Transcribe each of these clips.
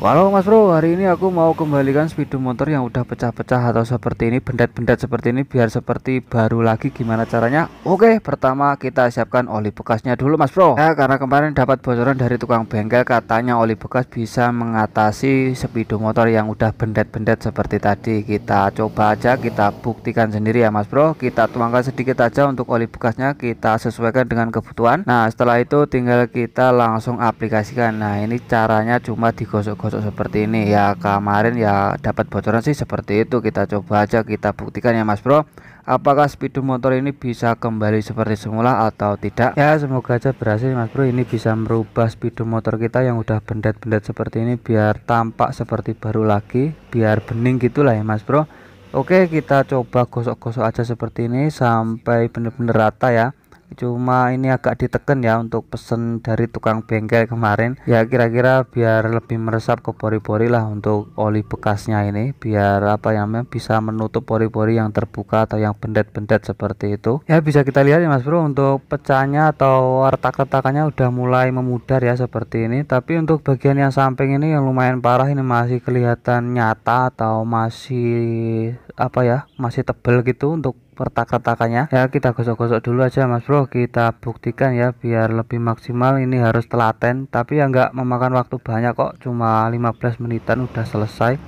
Walau mas bro, hari ini aku mau kembalikan speedo motor yang udah pecah-pecah atau seperti ini Bendet-bendet seperti ini biar seperti baru lagi gimana caranya Oke, pertama kita siapkan oli bekasnya dulu mas bro Ya, karena kemarin dapat bocoran dari tukang bengkel katanya oli bekas bisa mengatasi speedo motor yang udah bendet-bendet seperti tadi Kita coba aja, kita buktikan sendiri ya mas bro Kita tuangkan sedikit aja untuk oli bekasnya, kita sesuaikan dengan kebutuhan Nah, setelah itu tinggal kita langsung aplikasikan Nah, ini caranya cuma digosok-gosok gosok seperti ini ya kemarin ya dapat bocoran sih seperti itu kita coba aja kita buktikan ya mas bro apakah speedo motor ini bisa kembali seperti semula atau tidak ya semoga aja berhasil mas bro ini bisa merubah speedo motor kita yang udah bendet-bendet seperti ini biar tampak seperti baru lagi biar bening gitulah ya mas bro Oke kita coba gosok-gosok aja seperti ini sampai bener-bener rata ya cuma ini agak diteken ya untuk pesen dari tukang bengkel kemarin ya kira-kira biar lebih meresap ke pori-pori lah untuk oli bekasnya ini biar apa ya bisa menutup pori-pori yang terbuka atau yang bendet-bendet seperti itu ya bisa kita lihat ya mas bro untuk pecahnya atau retak-retakannya udah mulai memudar ya seperti ini tapi untuk bagian yang samping ini yang lumayan parah ini masih kelihatan nyata atau masih apa ya masih tebel gitu untuk pertak-pertakannya ya kita gosok-gosok dulu aja mas bro kita buktikan ya biar lebih maksimal ini harus telaten tapi ya nggak memakan waktu banyak kok cuma 15 menitan udah selesai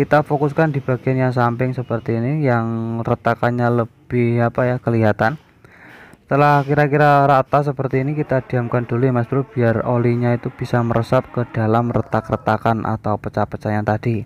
kita fokuskan di bagian yang samping seperti ini yang retakannya lebih apa ya kelihatan setelah kira-kira rata seperti ini kita diamkan dulu ya mas bro biar olinya itu bisa meresap ke dalam retak-retakan atau pecah-pecah yang tadi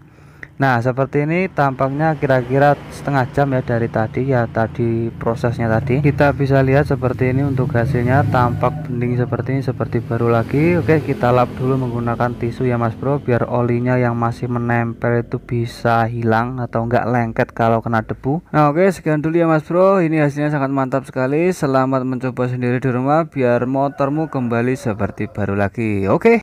Nah seperti ini tampaknya kira-kira setengah jam ya dari tadi ya tadi prosesnya tadi kita bisa lihat seperti ini untuk hasilnya tampak bening seperti ini seperti baru lagi oke kita lap dulu menggunakan tisu ya mas bro biar olinya yang masih menempel itu bisa hilang atau enggak lengket kalau kena debu nah oke sekian dulu ya mas bro ini hasilnya sangat mantap sekali selamat mencoba sendiri di rumah biar motormu kembali seperti baru lagi oke